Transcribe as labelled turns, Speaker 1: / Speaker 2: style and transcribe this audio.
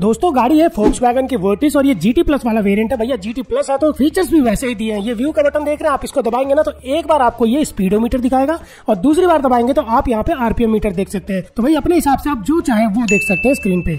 Speaker 1: दोस्तों गाड़ी है फोक्स वैगन की वर्टिस और ये जीटी प्लस वाला वेरिएंट है भैया जीटी प्लस है तो फीचर्स भी वैसे ही दिए हैं ये व्यू का बटन देख रहे हैं आप इसको दबाएंगे ना तो एक बार आपको ये स्पीडोमीटर दिखाएगा और दूसरी बार दबाएंगे तो आप यहाँ पे आरपीएम मीटर देख सकते हैं तो भाई अपने हिसाब से आप जो चाहे वो देख सकते हैं स्क्रीन पे